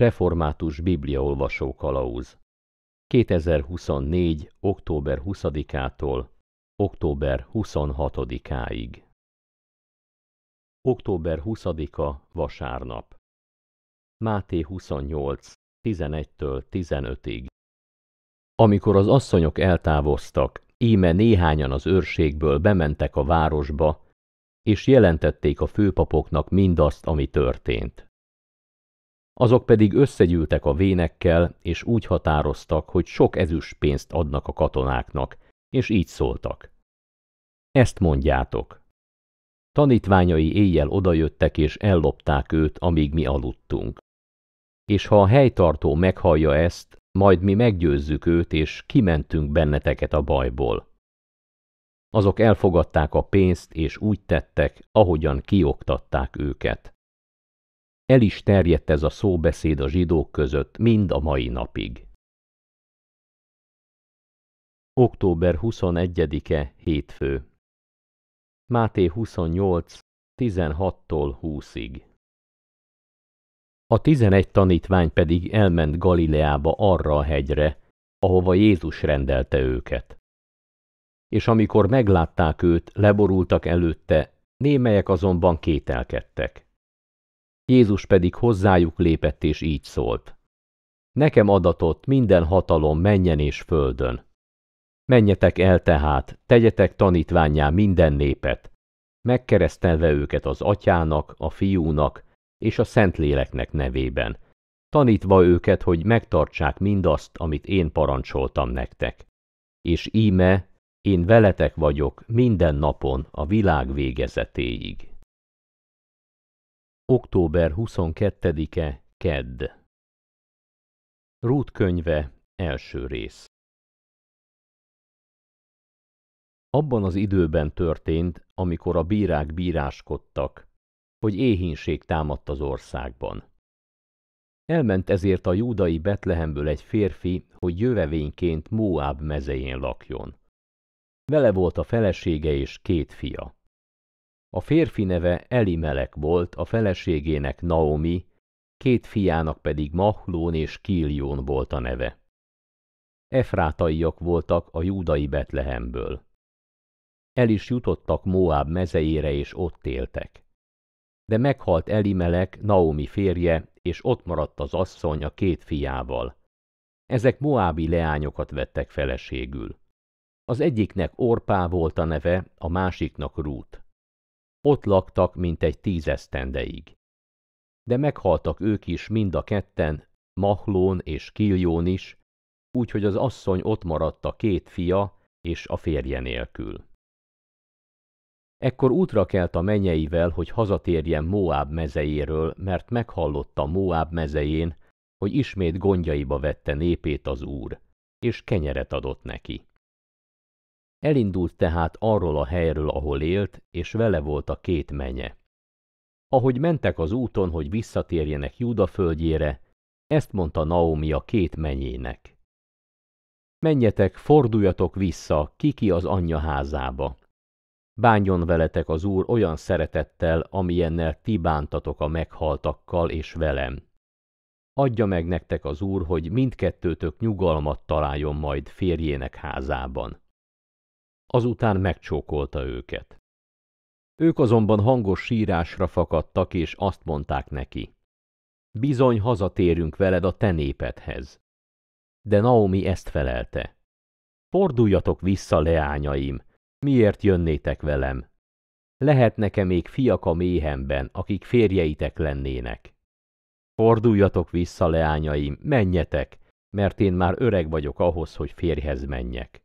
református bibliaolvasó kalauz. 2024. október 20-ától október 26-áig. Október 20-a vasárnap. Máté 28. 11-től 15-ig. Amikor az asszonyok eltávoztak, íme néhányan az őrségből bementek a városba, és jelentették a főpapoknak mindazt, ami történt azok pedig összegyűltek a vénekkel, és úgy határoztak, hogy sok ezüst pénzt adnak a katonáknak, és így szóltak. Ezt mondjátok. Tanítványai éjjel odajöttek és ellopták őt, amíg mi aludtunk. És ha a helytartó meghallja ezt, majd mi meggyőzzük őt, és kimentünk benneteket a bajból. Azok elfogadták a pénzt, és úgy tettek, ahogyan kioktatták őket. El is terjedt ez a szóbeszéd a zsidók között mind a mai napig. Október 21-e, hétfő. Máté 28, 16-tól 20-ig. A tizenegy tanítvány pedig elment Galileába arra a hegyre, ahova Jézus rendelte őket. És amikor meglátták őt, leborultak előtte, némelyek azonban kételkedtek. Jézus pedig hozzájuk lépett és így szólt. Nekem adatott minden hatalom menjen és földön. Menjetek el tehát, tegyetek tanítványá minden népet, megkeresztelve őket az atyának, a fiúnak és a Szentléleknek nevében, tanítva őket, hogy megtartsák mindazt, amit én parancsoltam nektek. És íme, én veletek vagyok minden napon a világ végezetéig. Október 22-e, Kedd. Rút könyve, első rész. Abban az időben történt, amikor a bírák bíráskodtak, hogy éhínség támadt az országban. Elment ezért a júdai Betlehemből egy férfi, hogy jövevényként Móáb mezején lakjon. Vele volt a felesége és két fia. A férfi neve Elimelek volt, a feleségének Naomi, két fiának pedig Mahlón és Kíljón volt a neve. Efrátaiak voltak a júdai Betlehemből. El is jutottak Moab mezeére, és ott éltek. De meghalt Elimelek, Naomi férje, és ott maradt az asszony a két fiával. Ezek Moábi leányokat vettek feleségül. Az egyiknek Orpá volt a neve, a másiknak Rút. Ott laktak mintegy tízesztendeig. De meghaltak ők is mind a ketten, Mahlón és Kiljón is, úgyhogy az asszony ott maradt a két fia és a férje nélkül. Ekkor útra kelt a menyeivel, hogy hazatérjen Moab mezejéről, mert meghallotta Moab mezején, hogy ismét gondjaiba vette népét az úr, és kenyeret adott neki. Elindult tehát arról a helyről, ahol élt, és vele volt a két menye. Ahogy mentek az úton, hogy visszatérjenek Júda földjére, ezt mondta Naomi a két menyének. Menjetek, forduljatok vissza, kiki az anyja házába. Bánjon veletek az Úr olyan szeretettel, amilyennel ti bántatok a meghaltakkal és velem. Adja meg nektek az Úr, hogy mindkettőtök nyugalmat találjon majd férjének házában azután megcsókolta őket. Ők azonban hangos sírásra fakadtak, és azt mondták neki. Bizony hazatérünk veled a te népedhez. De Naomi ezt felelte. Forduljatok vissza, leányaim, miért jönnétek velem? Lehetnek-e még fiak a méhemben, akik férjeitek lennének? Forduljatok vissza, leányaim, menjetek, mert én már öreg vagyok ahhoz, hogy férjhez menjek.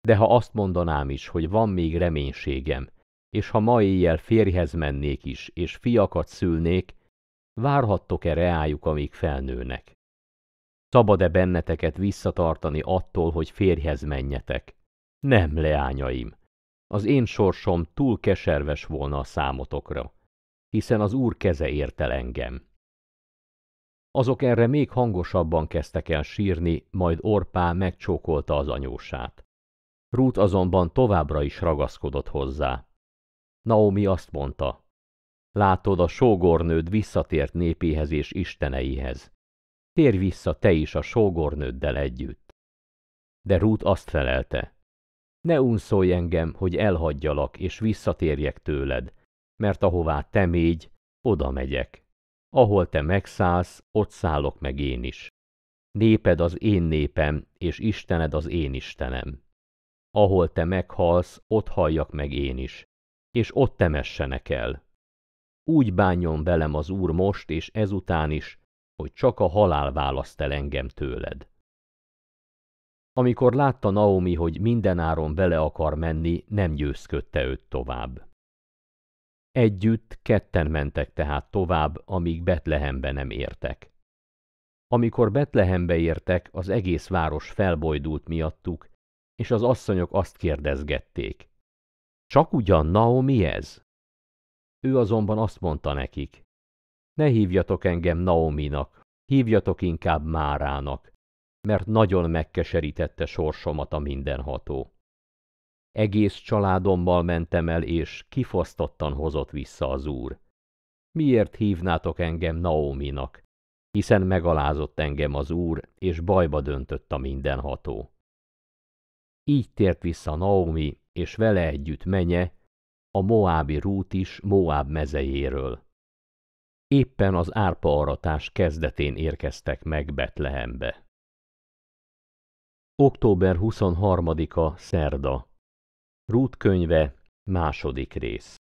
De ha azt mondanám is, hogy van még reménységem, és ha ma éjjel férjhez mennék is, és fiakat szülnék, várhattok-e reájuk, amíg felnőnek? Szabad-e benneteket visszatartani attól, hogy férjhez menjetek? Nem, leányaim. Az én sorsom túl keserves volna a számotokra, hiszen az Úr keze érte engem. Azok erre még hangosabban kezdtek el sírni, majd Orpá megcsókolta az anyósát. Ruth azonban továbbra is ragaszkodott hozzá. Naomi azt mondta, látod, a sógornőd visszatért népéhez és isteneihez. Térj vissza te is a sógornőddel együtt. De Ruth azt felelte, ne unszolj engem, hogy elhagyjalak és visszatérjek tőled, mert ahová te mégy, oda megyek. Ahol te megszállsz, ott szállok meg én is. Néped az én népem, és Istened az én Istenem ahol te meghalsz, ott halljak meg én is, és ott temessenek el. Úgy bánjon velem az Úr most és ezután is, hogy csak a halál választ el engem tőled. Amikor látta Naomi, hogy mindenáron vele akar menni, nem győzködte őt tovább. Együtt ketten mentek tehát tovább, amíg Betlehembe nem értek. Amikor Betlehembe értek, az egész város felbojdult miattuk, és az asszonyok azt kérdezgették. Csak ugyan Naomi ez? Ő azonban azt mondta nekik. Ne hívjatok engem Naominak, hívjatok inkább Márának, mert nagyon megkeserítette sorsomat a mindenható. Egész családommal mentem el, és kifosztottan hozott vissza az úr. Miért hívnátok engem Naominak? Hiszen megalázott engem az úr, és bajba döntött a mindenható. Így tért vissza Naomi, és vele együtt menye, a Moábi rút is Moáb mezejéről. Éppen az árpaaratás kezdetén érkeztek meg Betlehembe. Október 23-a Szerda Rút könyve, második rész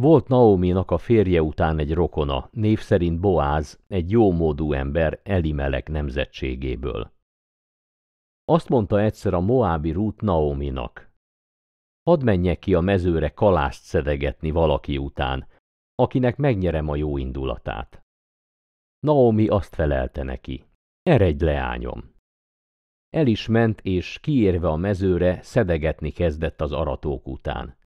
Volt Naomi nak a férje után egy rokona, név szerint Boáz, egy jómódú ember Elimelek nemzetségéből. Azt mondta egyszer a Moábi rút Naominak. Hadd menjek ki a mezőre kalászt szedegetni valaki után, akinek megnyerem a jó indulatát. Naomi azt felelte neki. Eredj leányom! El is ment, és kiérve a mezőre, szedegetni kezdett az aratók után.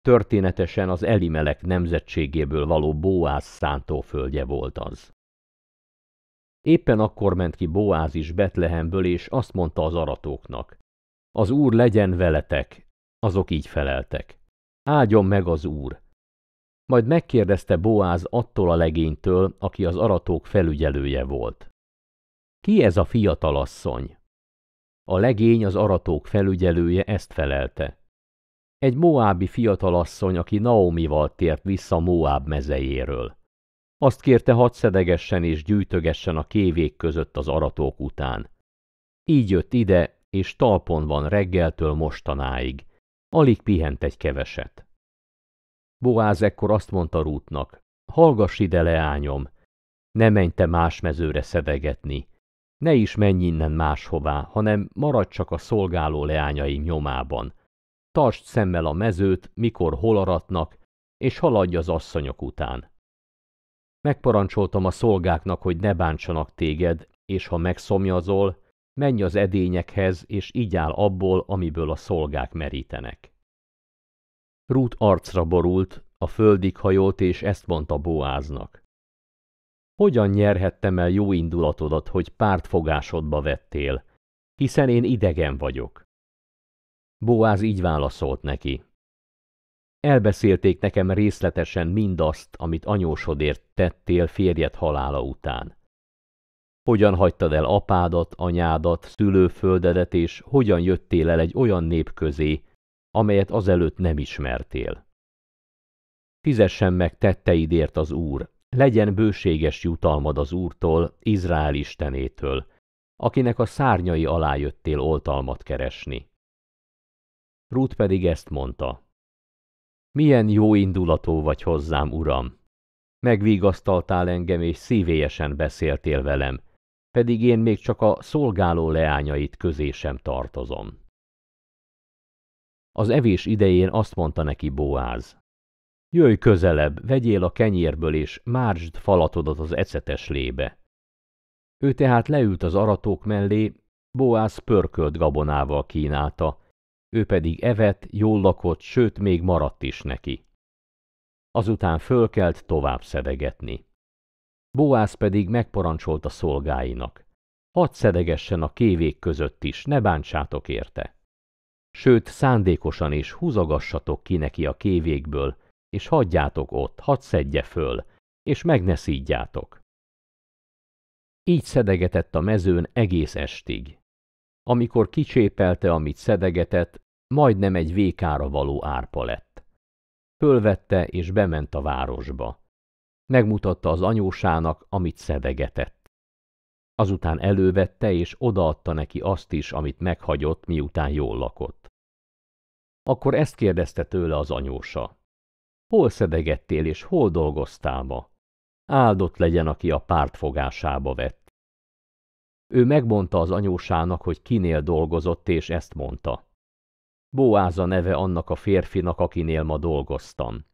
Történetesen az Elimelek nemzetségéből való Bóász szántóföldje volt az. Éppen akkor ment ki Boáz is Betlehemből, és azt mondta az aratóknak. Az Úr legyen veletek! Azok így feleltek. Áldjon meg az Úr! Majd megkérdezte Boáz attól a legénytől, aki az aratók felügyelője volt. Ki ez a fiatal asszony?”. A legény az aratók felügyelője ezt felelte. Egy moábi asszony, aki Naomival tért vissza Moáb mezejéről. Azt kérte, hadd szedegessen és gyűjtögessen a kévék között az aratók után. Így jött ide, és talpon van reggeltől mostanáig. Alig pihent egy keveset. Boáz ekkor azt mondta Rútnak, hallgass ide, leányom, ne menj te más mezőre szedegetni, ne is menj innen máshová, hanem maradj csak a szolgáló leányaim nyomában. Tartsd szemmel a mezőt, mikor hol aratnak, és haladj az asszonyok után. Megparancsoltam a szolgáknak, hogy ne bántsanak téged, és ha megszomjazol, menj az edényekhez, és igyál abból, amiből a szolgák merítenek. Rút arcra borult, a földig hajolt, és ezt mondta Boáznak. Hogyan nyerhettem el jó indulatodat, hogy pártfogásodba vettél, hiszen én idegen vagyok? Boáz így válaszolt neki. Elbeszélték nekem részletesen mindazt, amit anyósodért tettél férjed halála után. Hogyan hagytad el apádat, anyádat, szülőföldedet, és hogyan jöttél el egy olyan nép közé, amelyet azelőtt nem ismertél. Fizessen meg tetteidért az Úr, legyen bőséges jutalmad az Úrtól, Izrael istenétől, akinek a szárnyai alá jöttél oltalmat keresni. Rút pedig ezt mondta. Milyen jó indulatú vagy hozzám, uram! Megvigasztaltál engem, és szívélyesen beszéltél velem, pedig én még csak a szolgáló leányait közé sem tartozom. Az evés idején azt mondta neki Boáz. Jöjj közelebb, vegyél a kenyérből, és mársd falatodat az ecetes lébe. Ő tehát leült az aratók mellé, Boáz pörkölt gabonával kínálta, ő pedig evett, jól lakott, sőt még maradt is neki. Azután fölkelt tovább szedegetni. Boász pedig a szolgáinak. Hadd szedegessen a kévék között is, ne bántsátok érte. Sőt, szándékosan is húzogassatok ki neki a kévékből, és hagyjátok ott, hadd szedje föl, és meg ne szígyjátok. Így szedegetett a mezőn egész estig, amikor kicsépelte, amit szedegetett, majdnem egy vékára való árpa lett. Fölvette és bement a városba. Megmutatta az anyósának, amit szedegetett. Azután elővette és odaadta neki azt is, amit meghagyott, miután jól lakott. Akkor ezt kérdezte tőle az anyósa. Hol szedegettél és hol dolgoztál ma? Áldott legyen, aki a fogásába vett. Ő megmondta az anyósának, hogy kinél dolgozott, és ezt mondta. Boáz a neve annak a férfinak, akinél ma dolgoztam.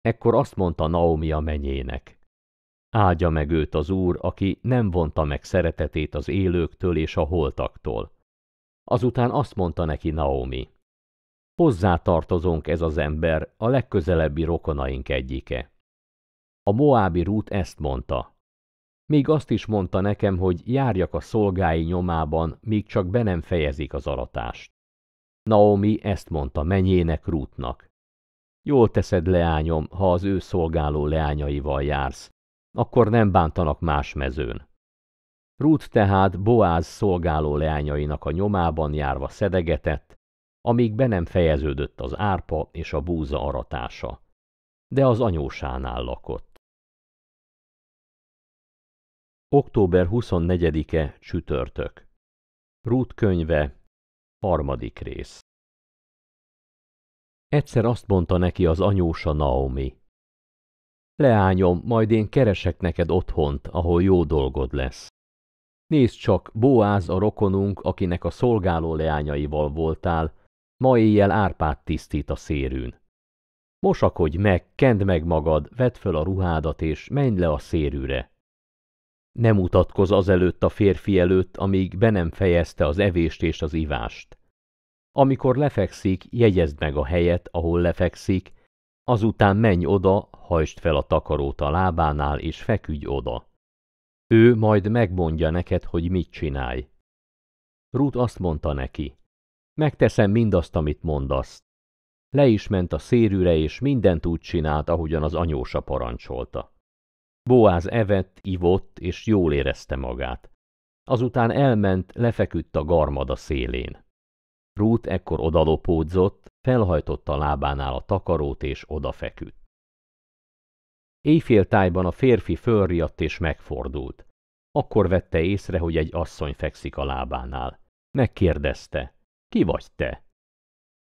Ekkor azt mondta Naomi a menyének. Áldja meg őt az úr, aki nem vonta meg szeretetét az élőktől és a holtaktól. Azután azt mondta neki Naomi. Hozzá tartozunk ez az ember, a legközelebbi rokonaink egyike. A moábi rút ezt mondta. Még azt is mondta nekem, hogy járjak a szolgái nyomában, míg csak be nem fejezik az aratást. Naomi ezt mondta menyének Rútnak. Jól teszed, leányom, ha az ő szolgáló leányaival jársz, akkor nem bántanak más mezőn. Rút tehát Boáz szolgáló leányainak a nyomában járva szedegetett, amíg be nem fejeződött az árpa és a búza aratása. De az anyósánál lakott. Október 24-e csütörtök. Rút könyve, harmadik rész. Egyszer azt mondta neki az anyósa Naomi. Leányom, majd én keresek neked otthont, ahol jó dolgod lesz. Nézd csak, Boáz a rokonunk, akinek a szolgáló leányaival voltál, ma éjjel árpát tisztít a szérűn. Mosakodj meg, kend meg magad, vedd fel a ruhádat és menj le a szérűre nem mutatkoz azelőtt a férfi előtt, amíg be nem fejezte az evést és az ivást. Amikor lefekszik, jegyezd meg a helyet, ahol lefekszik, azután menj oda, hajtsd fel a takarót a lábánál és feküdj oda. Ő majd megmondja neked, hogy mit csinálj. Ruth azt mondta neki, megteszem mindazt, amit mondasz. Le is ment a szérűre, és mindent úgy csinált, ahogyan az anyósa parancsolta. Boáz evett, ivott, és jól érezte magát. Azután elment, lefeküdt a garmada szélén. Ruth ekkor odalopódzott, felhajtotta a lábánál a takarót és odafeküdt. Éjfél tájban a férfi fölriadt és megfordult. Akkor vette észre, hogy egy asszony fekszik a lábánál. Megkérdezte, ki vagy te?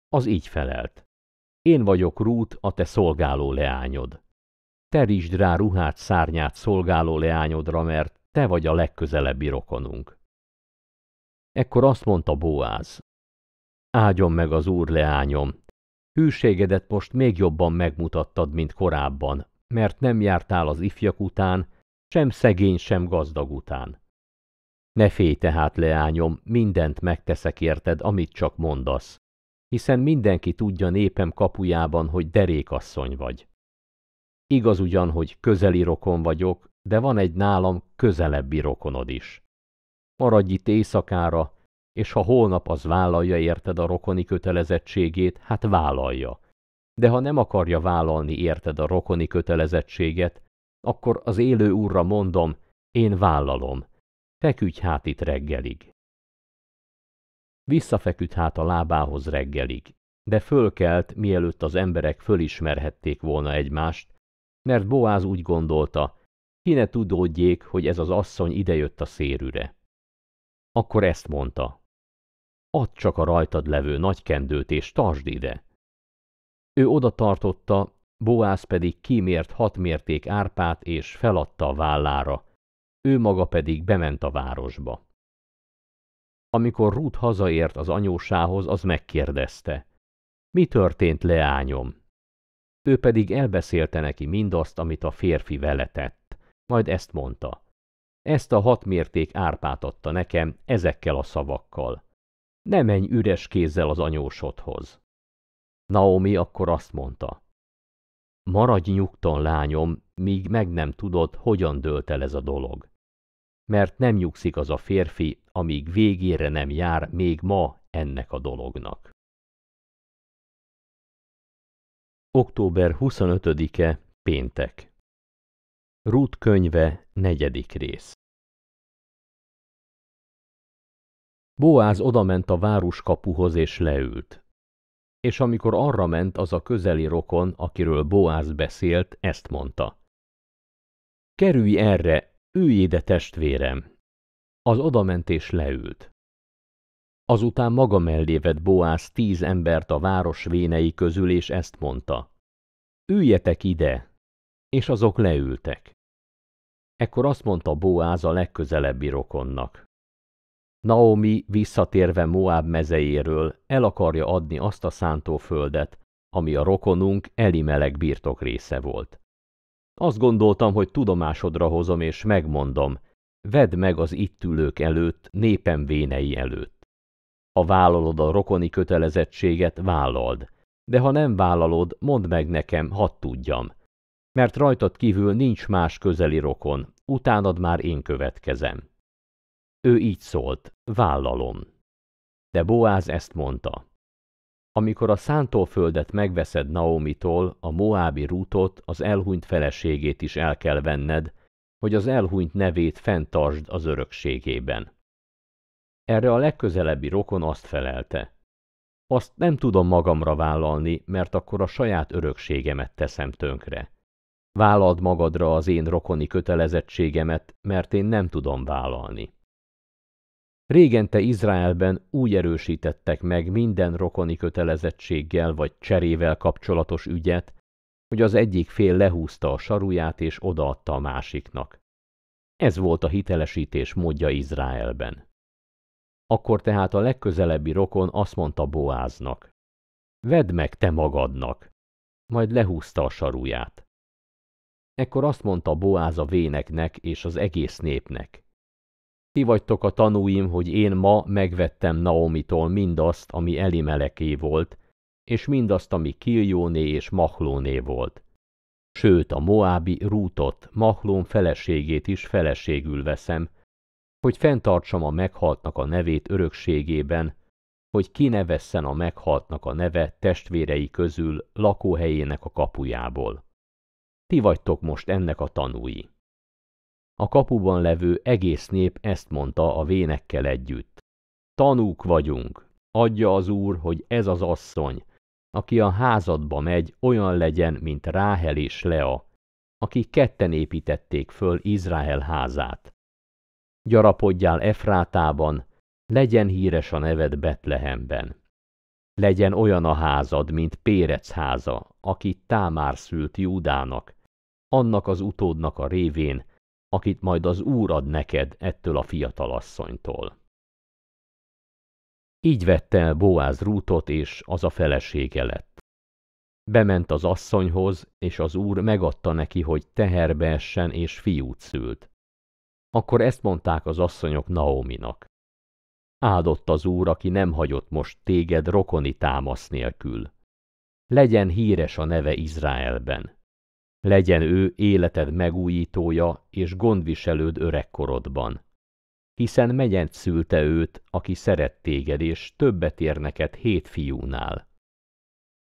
Az így felelt. Én vagyok Ruth, a te szolgáló leányod terítsd rá ruhát szárnyát szolgáló leányodra, mert te vagy a legközelebbi rokonunk. Ekkor azt mondta Boáz, áldjon meg az úr leányom, hűségedet most még jobban megmutattad, mint korábban, mert nem jártál az ifjak után, sem szegény, sem gazdag után. Ne félj tehát, leányom, mindent megteszek érted, amit csak mondasz, hiszen mindenki tudja népem kapujában, hogy derékasszony vagy. Igaz ugyan, hogy közeli rokon vagyok, de van egy nálam közelebbi rokonod is. Maradj itt éjszakára, és ha holnap az vállalja érted a rokoni kötelezettségét, hát vállalja. De ha nem akarja vállalni érted a rokoni kötelezettséget, akkor az élő úrra mondom, én vállalom. Feküdj hát itt reggelig. Visszafeküdt hát a lábához reggelig, de fölkelt, mielőtt az emberek fölismerhették volna egymást, mert Boáz úgy gondolta, ki ne tudódjék, hogy ez az asszony idejött a szérűre. Akkor ezt mondta. Add csak a rajtad levő nagy kendőt és tartsd ide. Ő oda tartotta, Boáz pedig kimért hat mérték árpát és feladta a vállára, ő maga pedig bement a városba. Amikor Ruth hazaért az anyósához, az megkérdezte. Mi történt leányom? ő pedig elbeszélte neki mindazt, amit a férfi vele tett. Majd ezt mondta. Ezt a hat mérték árpát adta nekem ezekkel a szavakkal. Ne menj üres kézzel az anyósodhoz. Naomi akkor azt mondta. Maradj nyugton, lányom, míg meg nem tudod, hogyan dölt el ez a dolog. Mert nem nyugszik az a férfi, amíg végére nem jár még ma ennek a dolognak. Október 25-e, péntek. Rút könyve, negyedik rész. Boáz odament a városkapuhoz és leült. És amikor arra ment az a közeli rokon, akiről Boáz beszélt, ezt mondta. Kerülj erre, ő ide testvérem! Az odament és leült. Azután maga mellé vett Boász tíz embert a város vénei közül, és ezt mondta. Üljetek ide! És azok leültek. Ekkor azt mondta Boáz a legközelebbi rokonnak. Naomi visszatérve Moab mezejéről el akarja adni azt a szántóföldet, ami a rokonunk Elimelek birtok része volt. Azt gondoltam, hogy tudomásodra hozom és megmondom, vedd meg az itt ülők előtt, népem vénei előtt. Ha vállalod a rokoni kötelezettséget, vállald. De ha nem vállalod, mondd meg nekem, hadd tudjam. Mert rajtad kívül nincs más közeli rokon, utánad már én következem. Ő így szólt, vállalom. De Boáz ezt mondta. Amikor a szántóföldet megveszed Naomitól, a Moábi rútot, az elhunyt feleségét is el kell venned, hogy az elhunyt nevét fenntartsd az örökségében. Erre a legközelebbi rokon azt felelte. Azt nem tudom magamra vállalni, mert akkor a saját örökségemet teszem tönkre. Vállald magadra az én rokoni kötelezettségemet, mert én nem tudom vállalni. Régente Izraelben úgy erősítettek meg minden rokoni kötelezettséggel vagy cserével kapcsolatos ügyet, hogy az egyik fél lehúzta a saruját és odaadta a másiknak. Ez volt a hitelesítés módja Izraelben. Akkor tehát a legközelebbi rokon azt mondta Boáznak. Vedd meg te magadnak! Majd lehúzta a saruját. Ekkor azt mondta Boáz a véneknek és az egész népnek. Ti vagytok a tanúim, hogy én ma megvettem Naomitól mindazt, ami Elimeleké volt, és mindazt, ami Kiljóné és Mahlóné volt. Sőt, a Moábi Rútot, Mahlón feleségét is feleségül veszem, hogy fenntartsam a meghaltnak a nevét örökségében, hogy kinevesszen a meghaltnak a neve testvérei közül lakóhelyének a kapujából. Ti vagytok most ennek a tanúi. A kapuban levő egész nép ezt mondta a vénekkel együtt. Tanúk vagyunk, adja az Úr, hogy ez az asszony, aki a házadba megy, olyan legyen, mint Ráhel és Lea, akik ketten építették föl Izrael házát, gyarapodjál Efrátában, legyen híres a neved Betlehemben. Legyen olyan a házad, mint Pérec háza, akit Támár szült Júdának, annak az utódnak a révén, akit majd az Úr ad neked ettől a fiatal asszonytól. Így vette el Boáz rútot, és az a felesége lett. Bement az asszonyhoz, és az úr megadta neki, hogy teherbe essen és fiút szült. Akkor ezt mondták az asszonyok Naominak. Áldott az úr, aki nem hagyott most téged rokoni támasz nélkül. Legyen híres a neve Izraelben. Legyen ő életed megújítója és gondviselőd öregkorodban. Hiszen megyent szülte őt, aki szeret téged, és többet ér neked hét fiúnál.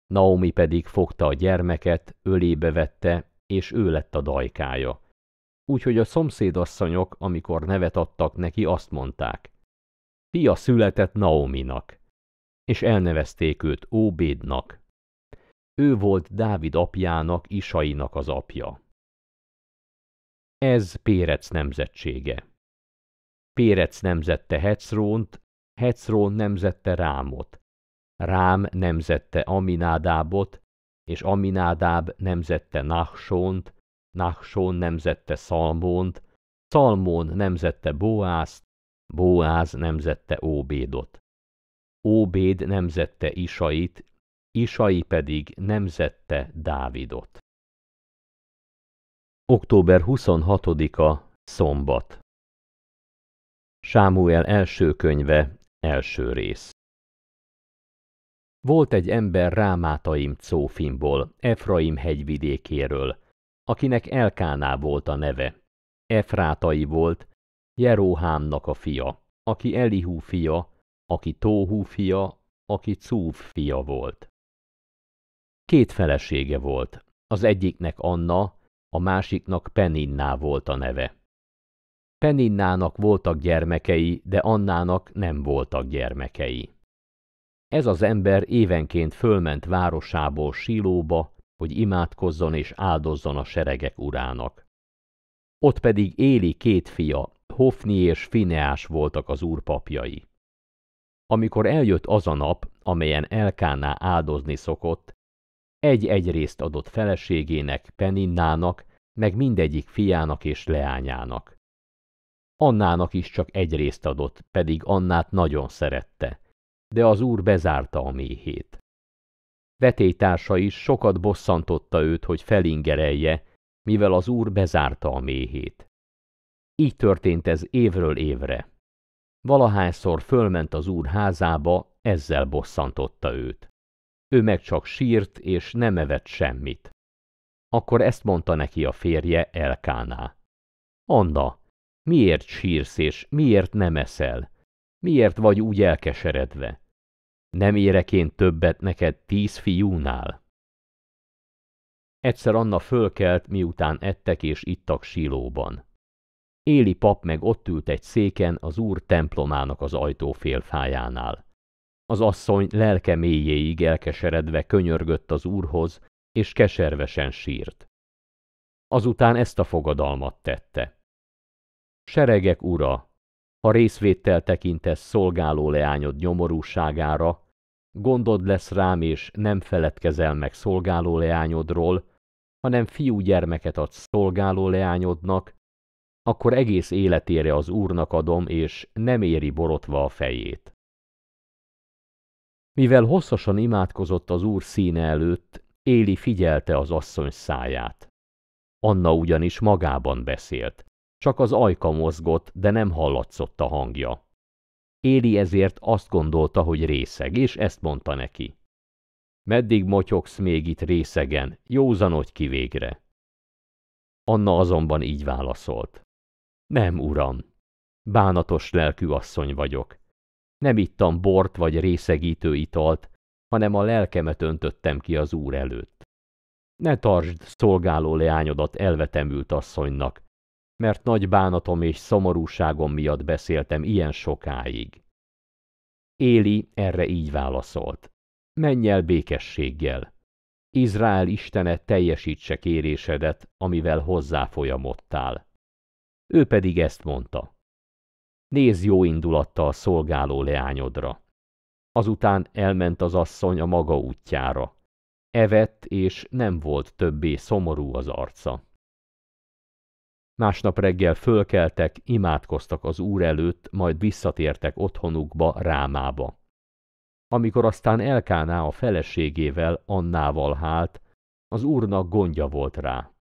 Naomi pedig fogta a gyermeket, ölébe vette, és ő lett a dajkája úgyhogy a szomszédasszonyok, amikor nevet adtak neki, azt mondták. Fia született Naominak, és elnevezték őt Óbédnak. Ő volt Dávid apjának, Isainak az apja. Ez Pérec nemzetsége. Pérec nemzette Hecrónt, Hecrón nemzette Rámot, Rám nemzette Aminádábot, és Aminádáb nemzette Nachsont, Nachson nemzette Szalmont, Szalmon nemzette Boázt, Boáz nemzette Óbédot. Óbéd nemzette Isait, Isai pedig nemzette Dávidot. Október 26-a, szombat. Sámuel első könyve, első rész. Volt egy ember Rámátaim Cófimból, Efraim hegyvidékéről, akinek Elkáná volt a neve. Efrátai volt, Jeróhámnak a fia, aki Elihú fia, aki Tóhú fia, aki Cúf fia volt. Két felesége volt, az egyiknek Anna, a másiknak Peninná volt a neve. Peninnának voltak gyermekei, de Annának nem voltak gyermekei. Ez az ember évenként fölment városából Silóba, hogy imádkozzon és áldozzon a seregek urának. Ott pedig Éli két fia, Hofni és Fineás voltak az úr papjai. Amikor eljött az a nap, amelyen Elkánná áldozni szokott, egy-egy részt adott feleségének, Peninnának, meg mindegyik fiának és leányának. Annának is csak egy részt adott, pedig Annát nagyon szerette, de az úr bezárta a méhét. Vetétársa is sokat bosszantotta őt, hogy felingerelje, mivel az úr bezárta a méhét. Így történt ez évről évre. Valahányszor fölment az úr házába, ezzel bosszantotta őt. Ő meg csak sírt, és nem evett semmit. Akkor ezt mondta neki a férje Elkáná. Anna, miért sírsz és miért nem eszel? Miért vagy úgy elkeseredve? nem érek én többet neked tíz fiúnál. Egyszer Anna fölkelt, miután ettek és ittak sílóban. Éli pap meg ott ült egy széken az úr templomának az ajtófélfájánál. Az asszony lelke mélyéig elkeseredve könyörgött az úrhoz, és keservesen sírt. Azután ezt a fogadalmat tette. Seregek ura, ha részvéttel tekintesz szolgáló leányod nyomorúságára, gondod lesz rám, és nem feledkezel meg szolgáló leányodról, hanem fiú gyermeket adsz szolgáló leányodnak, akkor egész életére az úrnak adom, és nem éri borotva a fejét. Mivel hosszasan imádkozott az úr színe előtt, Éli figyelte az asszony száját. Anna ugyanis magában beszélt. Csak az ajka mozgott, de nem hallatszott a hangja. Éli ezért azt gondolta, hogy részeg, és ezt mondta neki. Meddig motyogsz még itt részegen, józanodj ki végre. Anna azonban így válaszolt. Nem, uram, bánatos lelkű asszony vagyok. Nem ittam bort vagy részegítő italt, hanem a lelkemet öntöttem ki az úr előtt. Ne tartsd szolgáló leányodat elvetemült asszonynak, mert nagy bánatom és szomorúságom miatt beszéltem ilyen sokáig. Éli erre így válaszolt. Menj el békességgel. Izrael istene teljesítse kérésedet, amivel hozzáfolyamodtál. Ő pedig ezt mondta. Nézz jó indulattal szolgáló leányodra. Azután elment az asszony a maga útjára. Evett, és nem volt többé szomorú az arca. Másnap reggel fölkeltek, imádkoztak az úr előtt, majd visszatértek otthonukba, Rámába. Amikor aztán Elkáná a feleségével, Annával hált, az úrnak gondja volt rá.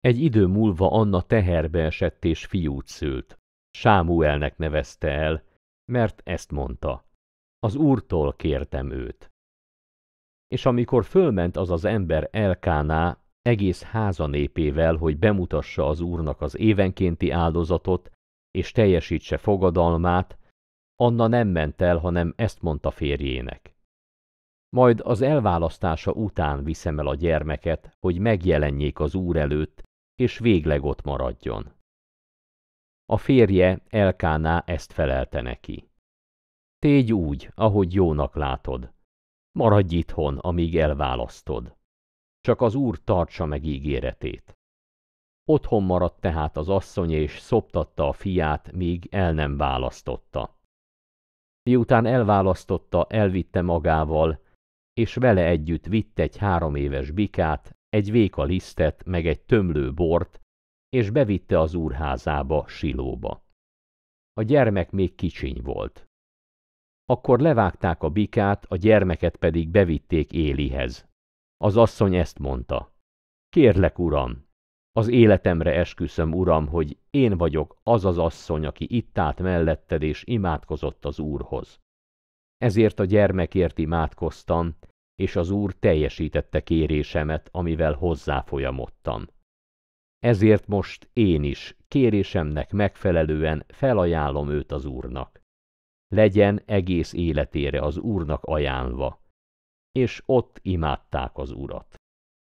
Egy idő múlva Anna teherbe esett és fiút szült. Sámuelnek nevezte el, mert ezt mondta. Az úrtól kértem őt. És amikor fölment az az ember Elkáná, egész háza népével, hogy bemutassa az úrnak az évenkénti áldozatot, és teljesítse fogadalmát, Anna nem ment el, hanem ezt mondta férjének. Majd az elválasztása után viszem el a gyermeket, hogy megjelenjék az úr előtt, és végleg ott maradjon. A férje Elkáná ezt felelte neki. Tégy úgy, ahogy jónak látod. Maradj itthon, amíg elválasztod. Csak az úr tartsa meg ígéretét. Otthon maradt tehát az asszony, és szoptatta a fiát, míg el nem választotta. Miután elválasztotta, elvitte magával, és vele együtt vitt egy három éves bikát, egy véka lisztet, meg egy tömlő bort, és bevitte az úrházába, Silóba. A gyermek még kicsiny volt. Akkor levágták a bikát, a gyermeket pedig bevitték Élihez, az asszony ezt mondta. Kérlek, uram, az életemre esküszöm, uram, hogy én vagyok az az asszony, aki itt állt melletted és imádkozott az úrhoz. Ezért a gyermekért imádkoztam, és az úr teljesítette kérésemet, amivel hozzáfolyamodtam. Ezért most én is kérésemnek megfelelően felajánlom őt az úrnak. Legyen egész életére az úrnak ajánlva és ott imádták az urat.